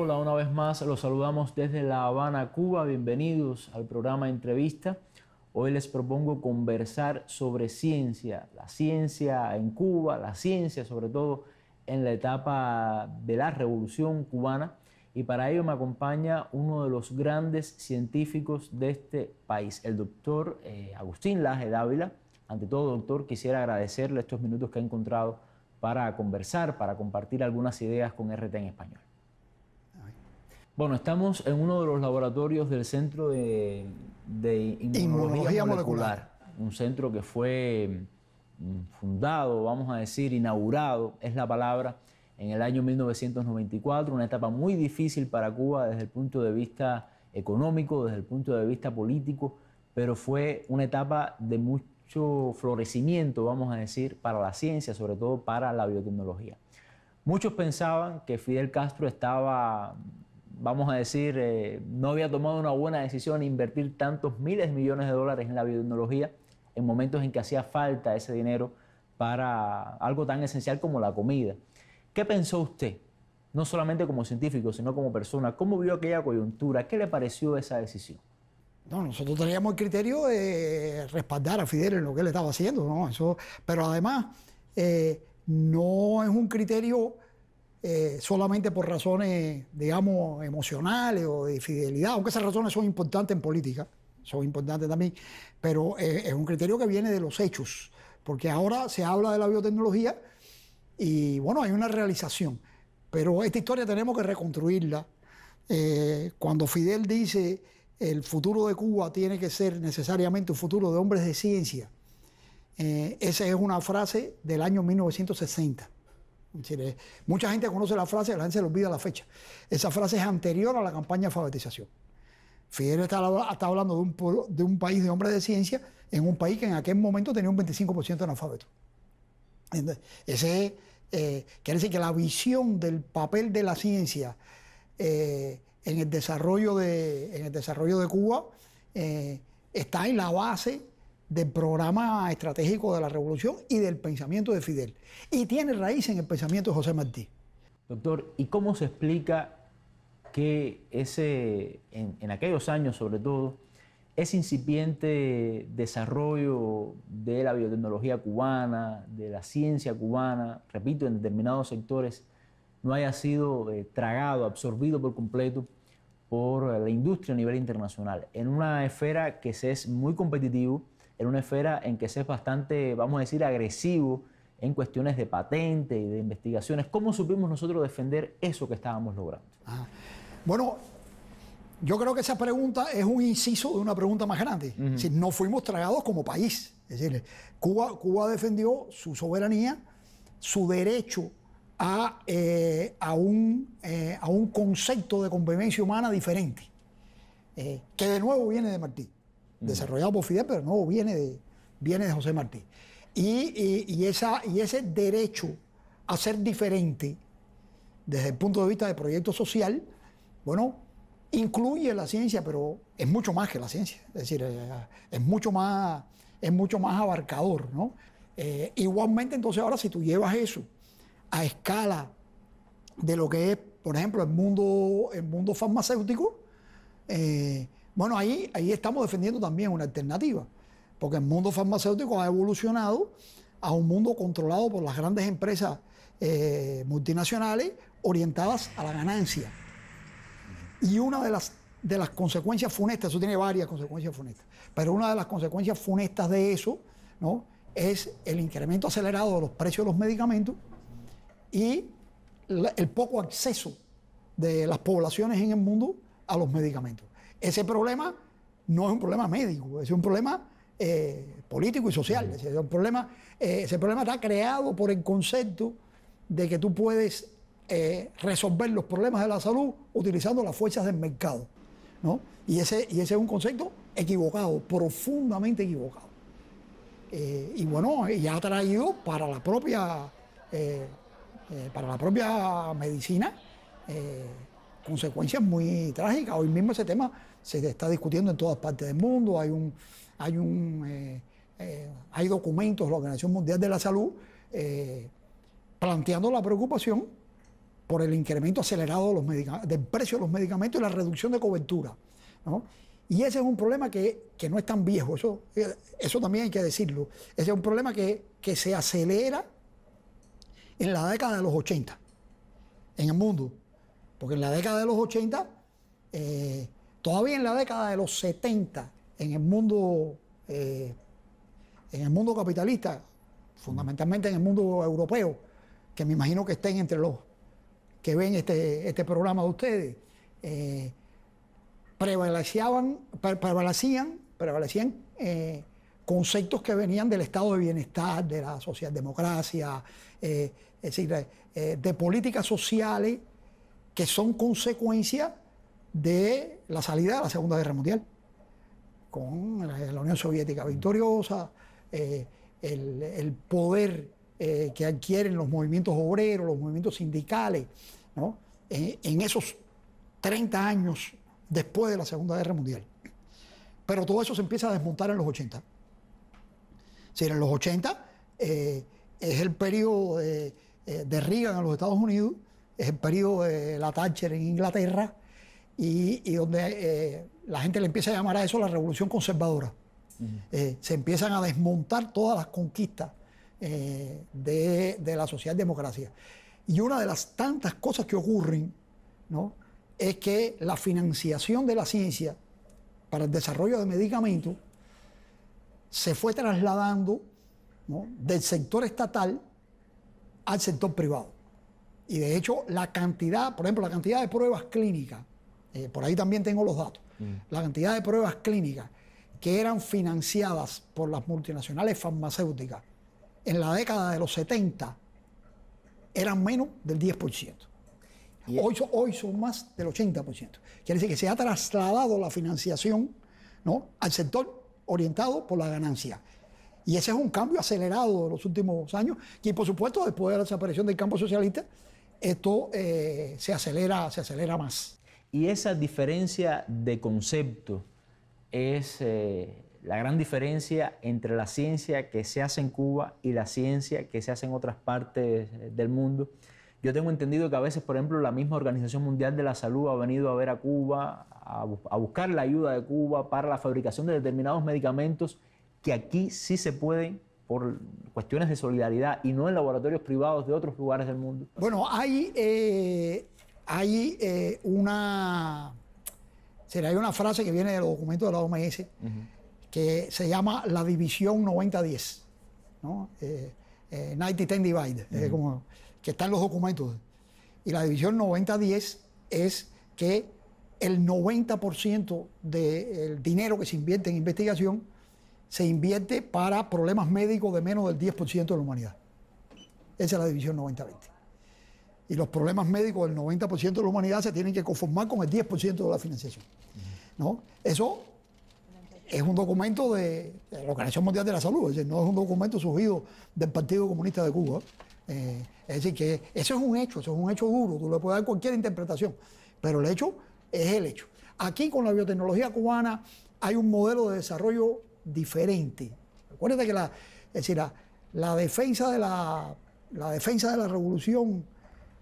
Hola, una vez más los saludamos desde La Habana, Cuba. Bienvenidos al programa Entrevista. Hoy les propongo conversar sobre ciencia, la ciencia en Cuba, la ciencia sobre todo en la etapa de la revolución cubana. Y para ello me acompaña uno de los grandes científicos de este país, el doctor eh, Agustín Laje Dávila. Ante todo, doctor, quisiera agradecerle estos minutos que ha encontrado para conversar, para compartir algunas ideas con RT en español. Bueno, estamos en uno de los laboratorios del Centro de, de Inmunología, molecular, un centro que fue mm, fundado, vamos a decir, inaugurado, es la palabra, en el año 1994, una etapa muy difícil para Cuba desde el punto de vista económico, desde el punto de vista político, pero fue una etapa de mucho florecimiento, vamos a decir, para la ciencia, sobre todo para la biotecnología. Muchos pensaban que Fidel Castro estaba vamos a decir, eh, no había tomado una buena decisión invertir tantos miles de millones de dólares en la biotecnología en momentos en que hacía falta ese dinero para algo tan esencial como la comida. ¿Qué pensó usted? No solamente como científico, sino como persona. ¿Cómo vio aquella coyuntura? ¿Qué le pareció esa decisión? No, nosotros teníamos el criterio de respaldar a Fidel en lo que él estaba haciendo, ¿no? pero además, eh, no es un criterio eh, solamente por razones, digamos, emocionales o de fidelidad, aunque esas razones son importantes en política, son importantes también, pero eh, es un criterio que viene de los hechos, porque ahora se habla de la biotecnología y bueno, hay una realización, pero esta historia tenemos que reconstruirla. Eh, cuando Fidel dice el futuro de Cuba tiene que ser necesariamente un futuro de hombres de ciencia, esa es una frase del año 1960 mucha gente conoce la frase, la gente se le olvida la fecha. Esa frase es anterior a la campaña de alfabetización. Fidel está, hablando de un, país de hombres de ciencia en un país que en aquel momento tenía un 25% de analfabeto. Ese, eh, quiere decir que la visión del papel de la ciencia eh, en, el desarrollo de, Cuba eh, está en la base del programa estratégico de la revolución y del pensamiento de Fidel. Y tiene raíz en el pensamiento de José Martí. Doctor, ¿y cómo se explica que ese, en, aquellos años sobre todo, ese incipiente desarrollo de la biotecnología cubana, de la ciencia cubana, repito, en determinados sectores, no haya sido eh, tragado, absorbido por completo por la industria a nivel internacional, en una esfera que es muy competitivo, en una esfera en que se es bastante, vamos a decir, agresivo en cuestiones de patente y de investigaciones. ¿Cómo supimos nosotros defender eso que estábamos logrando? Ah. bueno, yo creo que esa pregunta es un inciso de una pregunta más grande. no fuimos tragados como país. Es decir, Cuba, defendió su soberanía, su derecho a, eh, eh, a, un, concepto de convivencia humana diferente, eh, que de nuevo viene de Martí desarrollado por Fidel, pero no viene de, viene de José Martí. Y, esa, y ese derecho a ser diferente desde el punto de vista del proyecto social, bueno, incluye la ciencia, pero es mucho más que la ciencia, es decir, eh, es mucho más, es mucho más abarcador, ¿no? Eh, igualmente, entonces ahora si tú llevas eso a escala de lo que es, por ejemplo, el mundo, el mundo farmacéutico, eh, bueno, ahí, estamos defendiendo también una alternativa, porque el mundo farmacéutico ha evolucionado a un mundo controlado por las grandes empresas eh, multinacionales orientadas a la ganancia. Y una de las, de las consecuencias funestas, eso tiene varias consecuencias funestas, pero una de las consecuencias funestas de eso ¿no? es el incremento acelerado de los precios de los medicamentos y el poco acceso de las poblaciones en el mundo a los medicamentos. Ese problema no es un problema médico, es un problema eh, político y social. problema, eh, ese problema está creado por el concepto de que tú puedes eh, resolver los problemas de la salud utilizando las fuerzas del mercado. ¿no? Y, ese, y es un concepto equivocado, profundamente equivocado. y bueno, y ha traído para la propia, para la propia medicina consecuencias muy trágicas. Hoy mismo ese tema se está discutiendo en todas partes del mundo. Hay un, hay un, eh, eh, hay documentos de la Organización Mundial de la Salud eh, planteando la preocupación por el incremento acelerado los del precio de los medicamentos y la reducción de cobertura. Y ese es un problema que, no es tan viejo, eso, eso también hay que decirlo. Ese es un problema que, que se acelera en la década de los 80 en el mundo. Porque en la década de los 80, eh, todavía en la década de los 70, en el mundo, eh, en el mundo capitalista, fundamentalmente en el mundo europeo, que me imagino que estén entre los que ven este, este programa de ustedes, eh, prevalecían, prevalecían conceptos que venían del estado de bienestar, de la socialdemocracia, es decir, de políticas sociales que son consecuencia de la salida de la Segunda Guerra Mundial, con la Unión Soviética victoriosa, eh, el, poder eh, que adquieren los movimientos obreros, los movimientos sindicales, eh, en, esos 30 años después de la Segunda Guerra Mundial. Pero todo eso se empieza a desmontar en los 80. Si en los 80 es el periodo de, de Reagan en los Estados Unidos, es el periodo de eh, la Thatcher en Inglaterra, y, donde eh, la gente le empieza a llamar a eso la revolución conservadora. Eh, se empiezan a desmontar todas las conquistas de, la socialdemocracia. Y una de las tantas cosas que ocurren es que la financiación de la ciencia para el desarrollo de medicamentos se fue trasladando del sector estatal al sector privado. Y de hecho, la cantidad, por ejemplo, la cantidad de pruebas clínicas, eh, por ahí también tengo los datos, mm. la cantidad de pruebas clínicas que eran financiadas por las multinacionales farmacéuticas en la década de los 70 eran menos del 10%. hoy, son, hoy son más del 80%. Quiere decir que se ha trasladado la financiación ¿no? al sector orientado por la ganancia. Y ese es un cambio acelerado de los últimos años, y por supuesto después de la desaparición del campo socialista, esto eh, se, acelera, se acelera más. Y esa diferencia de concepto es eh, la gran diferencia entre la ciencia que se hace en Cuba y la ciencia que se hace en otras partes eh, del mundo. Yo tengo entendido que a veces, por ejemplo, la misma Organización Mundial de la Salud ha venido a ver a Cuba, a, a buscar la ayuda de Cuba para la fabricación de determinados medicamentos que aquí sí se pueden por cuestiones de solidaridad y no en laboratorios privados de otros lugares del mundo? Bueno, hay, eh, hay eh, una... Será, una frase que viene de los documentos de la OMS que se llama la división 90-10, ¿no? 90-10 eh, divide, como, que está en los documentos. Y la división 90-10 es que el 90% del dinero que se invierte en investigación se invierte para problemas médicos de menos del 10% de la humanidad. Esa es la división 90-20. Y los problemas médicos del 90% de la humanidad se tienen que conformar con el 10% de la financiación. ¿no? Eso es un documento de, la Organización Mundial de la Salud, es no es un documento surgido del Partido Comunista de Cuba. Eh, es decir, que eso es un hecho, eso es un hecho duro, tú le puedes dar cualquier interpretación, pero el hecho es el hecho. Aquí con la biotecnología cubana hay un modelo de desarrollo diferente. Acuérdate que la, decir, la, defensa de la, defensa de la revolución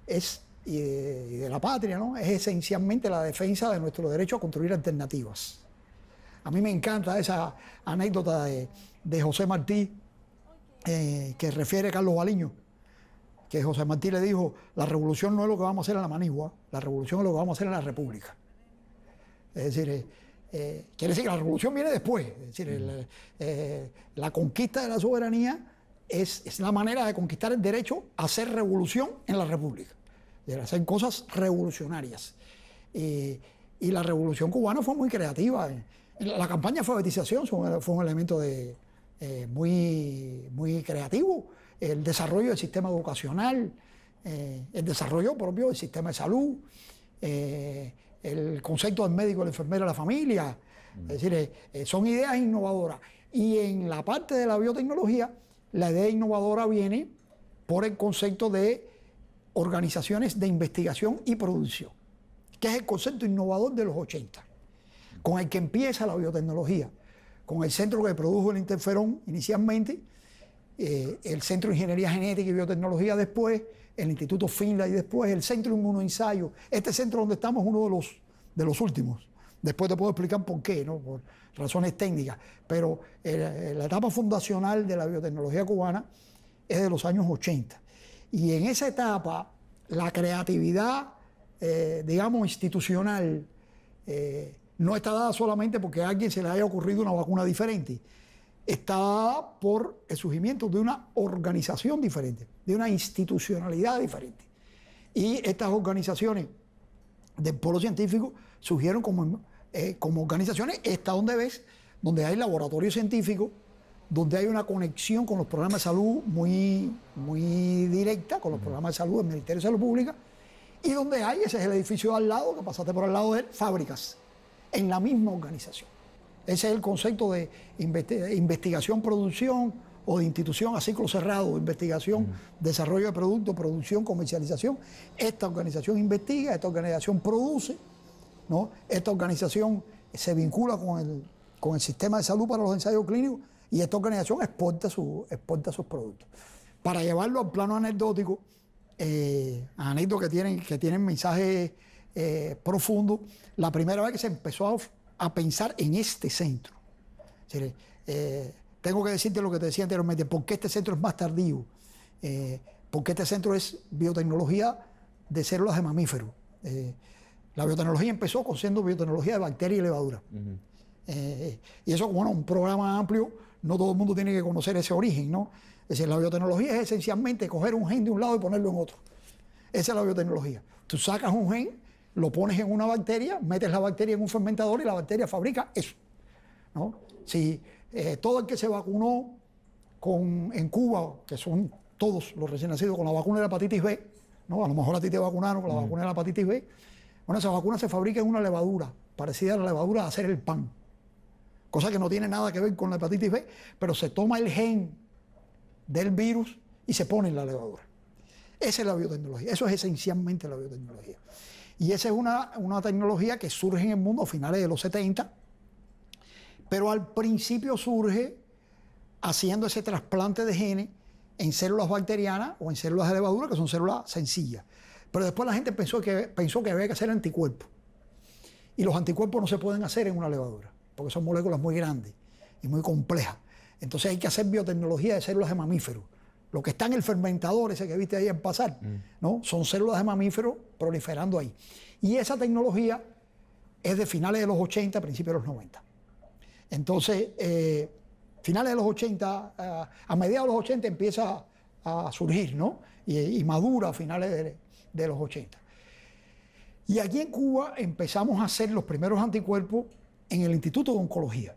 es, y de, la patria, ¿no? es esencialmente la defensa de nuestro derecho a construir alternativas. A mí me encanta esa anécdota de, José Martí eh, que refiere Carlos Baliño, que José Martí le dijo, la revolución no es lo que vamos a hacer en la manigua, la revolución es lo que vamos a hacer en la república. Es decir, eh, eh, quiere decir que la revolución viene después. Es decir, eh, la conquista de la soberanía es, es, la manera de conquistar el derecho a hacer revolución en la República, de hacer cosas revolucionarias. y la revolución cubana fue muy creativa. La campaña de alfabetización fue un elemento de, eh, muy, muy creativo. El desarrollo del sistema educacional, el desarrollo propio del sistema de salud. Eh, el concepto del médico, la enfermera, la familia. Es decir, eh, eh, son ideas innovadoras. Y en la parte de la biotecnología, la idea innovadora viene por el concepto de organizaciones de investigación y producción, que es el concepto innovador de los 80, con el que empieza la biotecnología, con el centro que produjo el interferón inicialmente, eh, el centro de ingeniería genética y biotecnología después, el Instituto Finla y después el Centro de Ensayo. Este centro donde estamos es uno de los, de los últimos. Después te puedo explicar por qué, ¿no? por razones técnicas. Pero eh, la etapa fundacional de la biotecnología cubana es de los años 80. Y en esa etapa, la creatividad, eh, digamos, institucional, eh, no está dada solamente porque a alguien se le haya ocurrido una vacuna diferente, está por el surgimiento de una organización diferente, de una institucionalidad diferente. Y estas organizaciones del polo científico surgieron como, eh, como organizaciones, esta donde ves, donde hay laboratorio científico, donde hay una conexión con los programas de salud muy, muy directa, con los programas de salud del Ministerio de Salud Pública, y donde hay, ese es el edificio al lado, que pasaste por al lado de él, fábricas, en la misma organización. Ese es el concepto de investigación-producción o de institución a ciclo cerrado, investigación, desarrollo de producto, producción, comercialización. Esta organización investiga, esta organización produce, ¿no? esta organización se vincula con el, con el sistema de salud para los ensayos clínicos y esta organización exporta, su, exporta sus productos. Para llevarlo al plano anecdótico, eh, anécdotas que tienen, que tienen mensajes eh, profundos, la primera vez que se empezó a a pensar en este centro. Eh, tengo que decirte lo que te decía anteriormente, porque este centro es más tardío? Eh, porque este centro es biotecnología de células de mamíferos. Eh, la biotecnología empezó con siendo biotecnología de bacterias y levadura. y eso, bueno, un programa amplio, no todo el mundo tiene que conocer ese origen, ¿no? Es decir, la biotecnología es esencialmente coger un gen de un lado y ponerlo en otro. Esa es la biotecnología. Tú sacas un gen lo pones en una bacteria, metes la bacteria en un fermentador y la bacteria fabrica eso. ¿no? Si eh, todo el que se vacunó con, en Cuba, que son todos los recién nacidos con la vacuna de la hepatitis B, ¿no? a lo mejor a ti te vacunaron con la mm. vacuna de la hepatitis B, bueno, esa vacuna se fabrica en una levadura, parecida a la levadura de hacer el pan, cosa que no tiene nada que ver con la hepatitis B, pero se toma el gen del virus y se pone en la levadura. Esa es la biotecnología, eso es esencialmente la biotecnología. Y esa es una, tecnología que surge en el mundo a finales de los 70, pero al principio surge haciendo ese trasplante de genes en células bacterianas o en células de levadura, que son células sencillas. Pero después la gente pensó que, pensó que había que hacer anticuerpos. Y los anticuerpos no se pueden hacer en una levadura, porque son moléculas muy grandes y muy complejas. Entonces hay que hacer biotecnología de células de mamíferos. Lo que está en el fermentador, ese que viste ahí en pasar, mm. ¿no? Son células de mamíferos proliferando ahí. Y esa tecnología es de finales de los 80, principios de los 90. Entonces, eh, finales de los 80, eh, a mediados de los 80 empieza a, surgir, ¿no? Y, madura a finales de, los 80. Y aquí en Cuba empezamos a hacer los primeros anticuerpos en el Instituto de Oncología,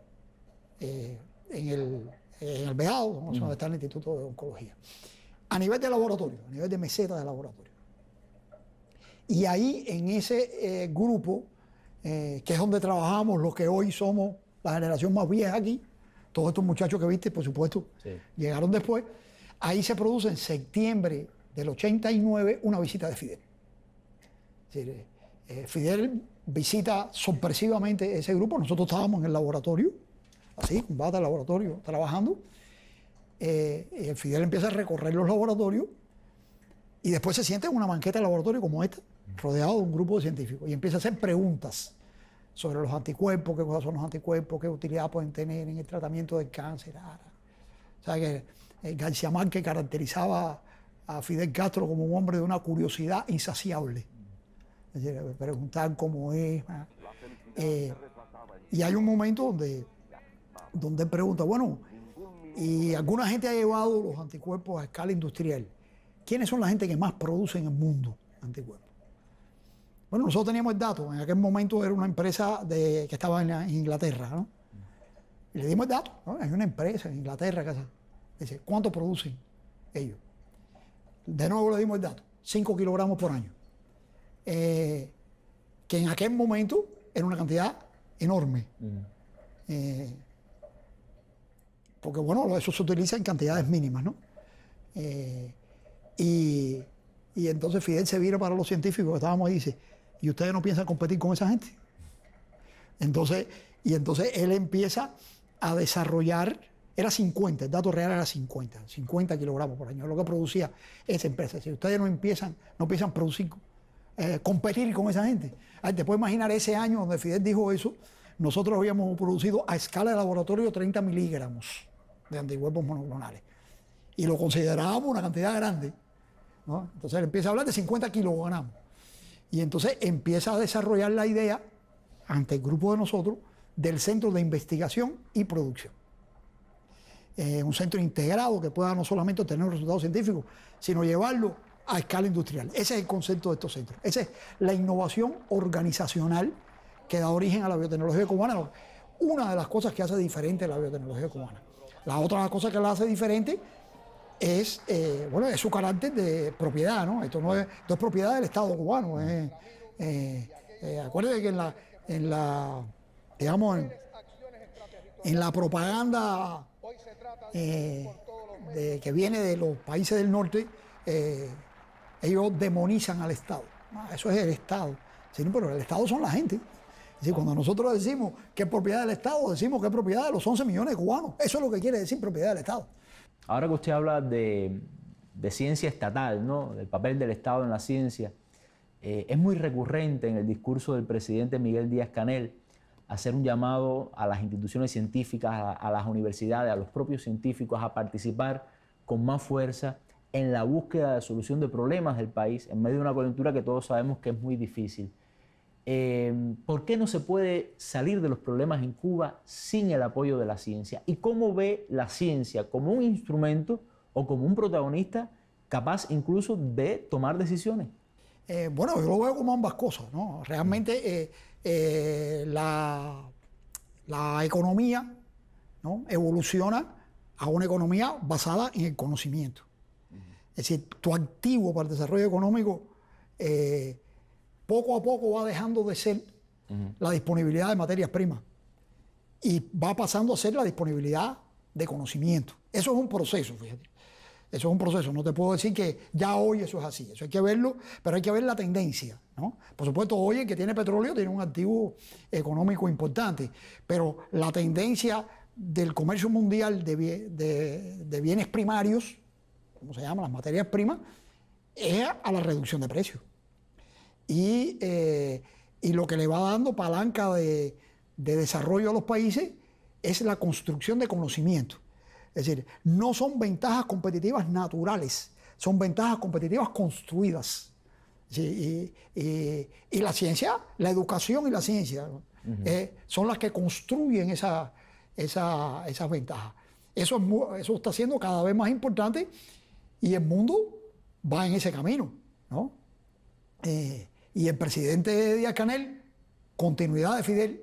eh, en el eh, en el veado donde está el Instituto de Oncología. A nivel de laboratorio, a nivel de meseta de laboratorio. Y ahí en ese eh, grupo, eh, que es donde trabajamos los que hoy somos la generación más vieja aquí, todos estos muchachos que viste, por supuesto, llegaron después, ahí se produce en septiembre del 89 una visita de Fidel. Fidel visita sorpresivamente ese grupo, nosotros estábamos en el laboratorio, así, va bata de laboratorio, trabajando. Eh, Fidel empieza a recorrer los laboratorios y después se siente en una banqueta de laboratorio como esta, rodeado de un grupo de científicos, y empieza a hacer preguntas sobre los anticuerpos, qué cosas son los anticuerpos, qué utilidad pueden tener en el tratamiento del cáncer. Ah, ah. O sea que eh, García Márquez caracterizaba a Fidel Castro como un hombre de una curiosidad insaciable. preguntar cómo es. Ah. Eh, y hay un momento donde donde pregunta, bueno, y alguna gente ha llevado los anticuerpos a escala industrial. ¿Quiénes son la gente que más produce en el mundo anticuerpos? Bueno, nosotros teníamos el dato. En aquel momento era una empresa que estaba en, Inglaterra, ¿no? Y le dimos el dato. ¿no? Hay una empresa en Inglaterra que dice, ¿cuánto producen ellos? De nuevo le dimos el dato. 5 kilogramos por año. Eh, que en aquel momento era una cantidad enorme porque bueno, eso se utiliza en cantidades mínimas, ¿no? Eh, y, entonces Fidel se vira para los científicos que estábamos ahí y dice, ¿y ustedes no piensan competir con esa gente? Entonces, y entonces él empieza a desarrollar, era 50, el dato real era 50, 50 kilogramos por año, lo que producía esa empresa. Si ustedes no empiezan, no empiezan a producir, eh, competir con esa gente. te puedes imaginar ese año donde Fidel dijo eso, nosotros habíamos producido a escala de laboratorio 30 miligramos de anticuerpos monoclonales. Y lo considerábamos una cantidad grande. Entonces él empieza a hablar de 50 kilogramos. Y entonces empieza a desarrollar la idea ante el grupo de nosotros del centro de investigación y producción. Eh, un centro integrado que pueda no solamente obtener un resultado científico sino llevarlo a escala industrial. Ese es el concepto de estos centros. Esa es la innovación organizacional que da origen a la biotecnología cubana. Una de las cosas que hace diferente a la biotecnología cubana. La otra cosa que la hace diferente es, eh, bueno, es su carácter de propiedad, ¿no? Esto no es, propiedad del Estado cubano. ¿eh? Eh, Acuérdense que en la, en la digamos, la propaganda que viene de los países del norte, ellos demonizan al Estado. Ah, eso es el Estado. pero el Estado son la gente cuando nosotros decimos que es propiedad del Estado, decimos que es propiedad de los 11 millones de cubanos. Eso es lo que quiere decir propiedad del Estado. Ahora que usted habla de, ciencia estatal, ¿no? del papel del Estado en la ciencia, eh, es muy recurrente en el discurso del presidente Miguel Díaz Canel hacer un llamado a las instituciones científicas, a las universidades, a los propios científicos a participar con más fuerza en la búsqueda de solución de problemas del país en medio de una coyuntura que todos sabemos que es muy difícil. Em, ¿Por qué no se puede salir de los problemas en Cuba sin el apoyo de la ciencia? ¿Y cómo ve la ciencia como un instrumento o como un protagonista capaz incluso de tomar decisiones? Eh, bueno, yo lo veo como ambas cosas, ¿no? Realmente eh, eh, la, economía ¿no? evoluciona a una economía basada en el conocimiento. Es decir, tu activo para el desarrollo económico poco a poco va dejando de ser la disponibilidad de materias primas y va pasando a ser la disponibilidad de conocimiento. Eso es un proceso, fíjate. Eso es un proceso, no te puedo decir que ya hoy eso es así, eso hay que verlo, pero hay que ver la tendencia. ¿no? Por supuesto, hoy el que tiene petróleo tiene un activo económico importante, pero la tendencia del comercio mundial de, de bienes primarios, como se llaman las materias primas, es a la reducción de precios. Eh, y, lo que le va dando palanca de, desarrollo a los países es la construcción de conocimiento. Es decir, no son ventajas competitivas naturales, son ventajas competitivas construidas. y, la ciencia, la educación y la ciencia eh, son las que construyen esa, esa, esas ventajas. Eso, eso está siendo cada vez más importante y el mundo va en ese camino. ¿no? Eh, y el presidente Díaz Canel, continuidad de Fidel,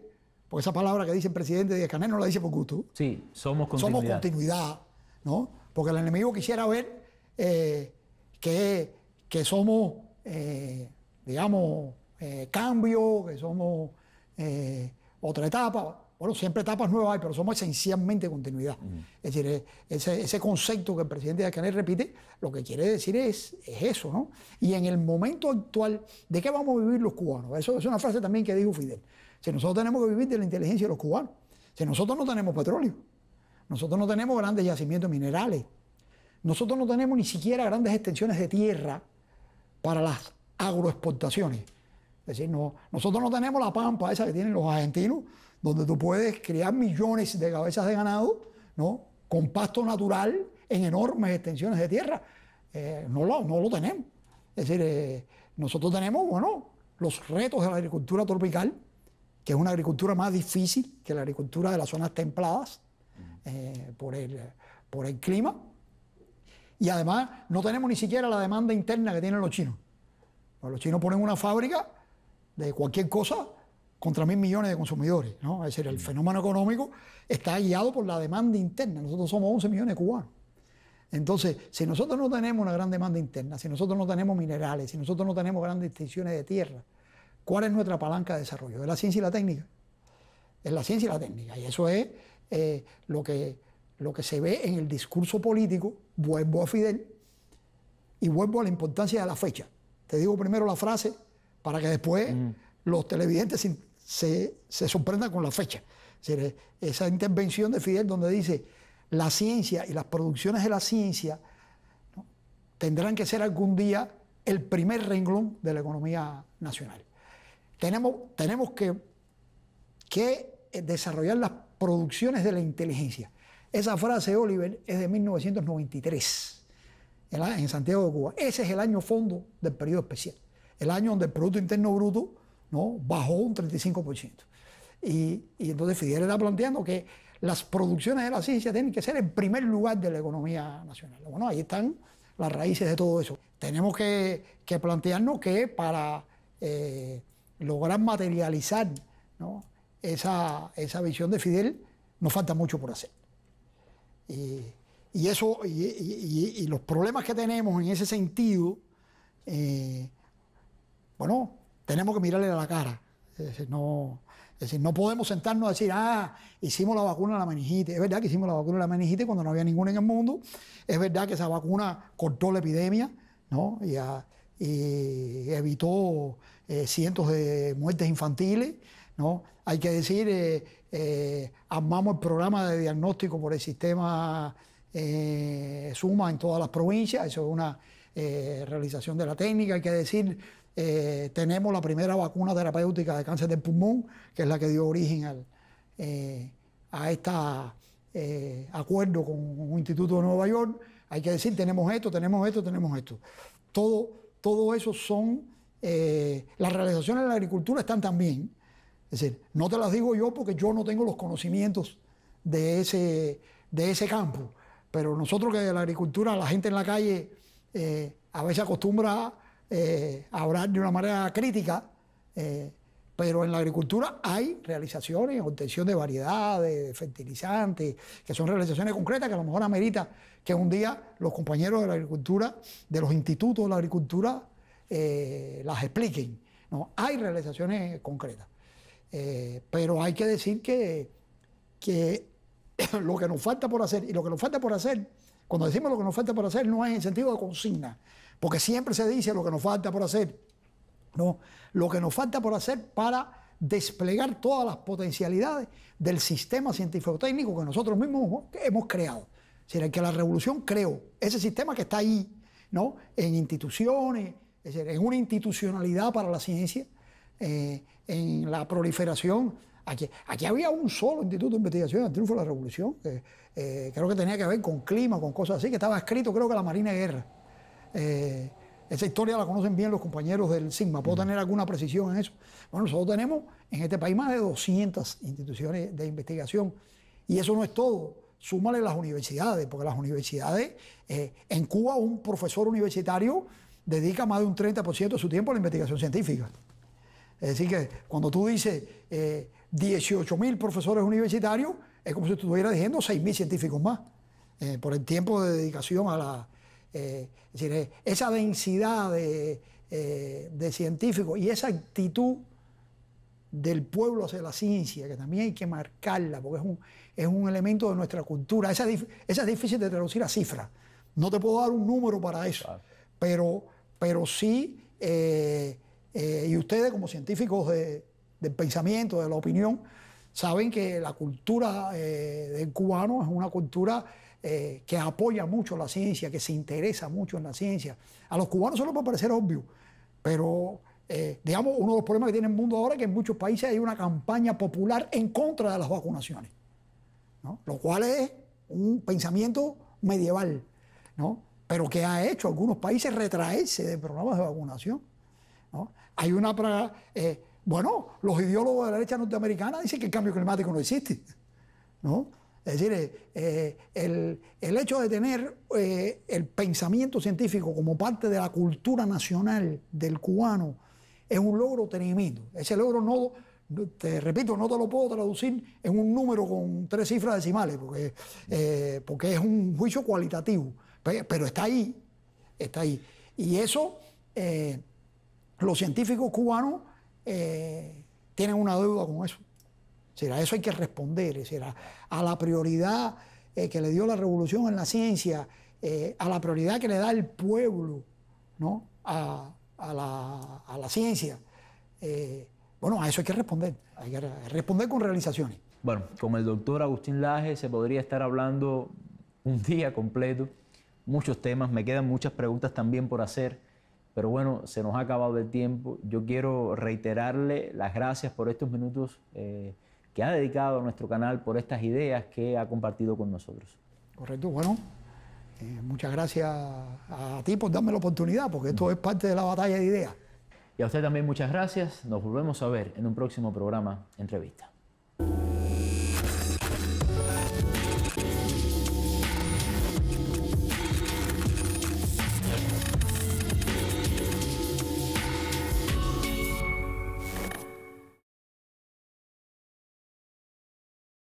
porque esa palabra que dice el presidente Díaz Canel no la dice por gusto. Sí, somos continuidad. Somos continuidad, ¿no? Porque el enemigo quisiera ver eh, que, somos, eh, digamos, eh, cambio, que somos otra etapa. Bueno, siempre etapas nuevas hay, pero somos esencialmente continuidad. Es decir, ese, concepto que el presidente de repite, lo que quiere decir es, eso, ¿no? Y en el momento actual, ¿de qué vamos a vivir los cubanos? Eso es una frase también que dijo Fidel. Si nosotros tenemos que vivir de la inteligencia de los cubanos, si nosotros no tenemos petróleo, nosotros no tenemos grandes yacimientos minerales, nosotros no tenemos ni siquiera grandes extensiones de tierra para las agroexportaciones. Es decir, no, nosotros no tenemos la pampa esa que tienen los argentinos donde tú puedes criar millones de cabezas de ganado, ¿no? Con pasto natural en enormes extensiones de tierra. Eh, no, lo, no lo tenemos. Es decir, eh, nosotros tenemos, bueno, los retos de la agricultura tropical, que es una agricultura más difícil que la agricultura de las zonas templadas eh, por, el, por el clima. Y además no tenemos ni siquiera la demanda interna que tienen los chinos. los chinos ponen una fábrica de cualquier cosa contra mil millones de consumidores. ¿no? Es decir, el fenómeno económico está guiado por la demanda interna. Nosotros somos 11 millones de cubanos. Entonces, si nosotros no tenemos una gran demanda interna, si nosotros no tenemos minerales, si nosotros no tenemos grandes extensiones de tierra, ¿cuál es nuestra palanca de desarrollo? Es la ciencia y la técnica. Es la ciencia y la técnica. Y eso es eh, lo, que, lo que se ve en el discurso político. Vuelvo a Fidel y vuelvo a la importancia de la fecha. Te digo primero la frase para que después mm. los televidentes se, sorprenda con la fecha. esa intervención de Fidel donde dice, la ciencia y las producciones de la ciencia tendrán que ser algún día el primer renglón de la economía nacional. Tenemos, tenemos que, que eh, desarrollar las producciones de la inteligencia. Esa frase, de Oliver, es de 1993, en, Santiago de Cuba. Ese es el año fondo del periodo especial, el año donde el Producto Interno Bruto bajó un 35%. Y, y entonces Fidel está planteando que las producciones de la ciencia tienen que ser en primer lugar de la economía nacional. Bueno, ahí están las raíces de todo eso. Tenemos que, plantearnos que para eh, lograr materializar esa, visión de Fidel nos falta mucho por hacer. Y, eso, y, los problemas que tenemos en ese sentido, eh, bueno, tenemos que mirarle a la cara. Es decir, no, decir, no podemos sentarnos a decir, ah, hicimos la vacuna de la meningitis. Es verdad que hicimos la vacuna de la meningitis cuando no había ninguna en el mundo. Es verdad que esa vacuna cortó la epidemia, ¿no? Y, ah, evitó eh, cientos de muertes infantiles, ¿no? Hay que decir, eh, eh, armamos el programa de diagnóstico por el sistema SUMA en todas las provincias. Eso es una realización de la técnica, hay que decir, eh, tenemos la primera vacuna terapéutica de cáncer del pulmón, que es la que dio origen eh, a este acuerdo con un instituto de Nueva York. Hay que decir, tenemos esto, tenemos esto, tenemos esto. Todo, todo eso son... las realizaciones de la agricultura están también. Es decir, no te las digo yo porque yo no tengo los conocimientos de ese, de ese campo. Pero nosotros que de la agricultura, la gente en la calle a veces acostumbra a hablar eh, de una manera crítica, eh, pero en la agricultura hay realizaciones, obtención de variedades, de fertilizantes, que son realizaciones concretas que a lo mejor amerita que un día los compañeros de la agricultura, de los institutos de la agricultura, eh, las expliquen. No, hay realizaciones concretas. pero hay que decir que, que lo que nos falta por hacer, y lo que nos falta por hacer, cuando decimos lo que nos falta por hacer, no es en sentido de consigna, porque siempre se dice lo que nos falta por hacer. No, lo que nos falta por hacer para desplegar todas las potencialidades del sistema científico-técnico que nosotros mismos hemos creado. Es decir, que la revolución creó ese sistema que está ahí, ¿no? En instituciones, es decir, en una institucionalidad para la ciencia, eh, en la proliferación. Aquí, había un solo instituto de investigación el triunfo de la revolución, que eh, creo que tenía que ver con clima, con cosas así, que estaba escrito, creo que la Marina de Guerra. Eh, esa historia la conocen bien los compañeros del SIGMA. ¿Puedo tener alguna precisión en eso? Bueno, nosotros tenemos en este país más de 200 instituciones de investigación y eso no es todo. Súmale las universidades, porque las universidades, eh, en Cuba un profesor universitario dedica más de un 30% de su tiempo a la investigación científica. Es decir, que cuando tú dices 18.000 eh, 18 profesores universitarios, es como si estuviera estuvieras diciendo 6 mil científicos más, por el tiempo de dedicación a la, eh, es decir, eh, esa densidad eh, de, científicos y esa actitud del pueblo hacia la ciencia, que también hay que marcarla, porque es un, elemento de nuestra cultura. Esa, es difícil de traducir a cifras. No te puedo dar un número para eso, pero, pero sí, y ustedes como científicos de, del pensamiento, de la opinión, saben que la cultura eh, del cubano es una cultura eh, que apoya mucho la ciencia, que se interesa mucho en la ciencia. A los cubanos solo puede parecer obvio, pero eh, digamos, uno de los problemas que tiene el mundo ahora es que en muchos países hay una campaña popular en contra de las vacunaciones, ¿no? lo cual es un pensamiento medieval, ¿no? pero que ha hecho a algunos países retraerse de programas de vacunación. ¿no? Hay una... Eh, bueno, los ideólogos de la derecha norteamericana dicen que el cambio climático no existe. ¿no? Es decir, eh, eh, el, hecho de tener eh, el pensamiento científico como parte de la cultura nacional del cubano es un logro tremendo. Ese logro no, te repito, no te lo puedo traducir en un número con tres cifras decimales, porque, porque es un juicio cualitativo, pero está ahí, está ahí. Y eso, los científicos cubanos tienen una deuda con eso a eso hay que responder, es a, la prioridad eh, que le dio la revolución en la ciencia, eh, a la prioridad que le da el pueblo ¿no? a, la, ciencia. Eh, bueno, a eso hay que responder, hay que responder con realizaciones. Bueno, con el doctor Agustín Laje se podría estar hablando un día completo, muchos temas, me quedan muchas preguntas también por hacer, pero bueno, se nos ha acabado el tiempo. Yo quiero reiterarle las gracias por estos minutos que ha dedicado a nuestro canal por estas ideas que ha compartido con nosotros. Correcto, bueno, eh, muchas gracias a ti por darme la oportunidad, porque esto es parte de la batalla de ideas. Y a usted también muchas gracias. Nos volvemos a ver en un próximo programa Entrevista.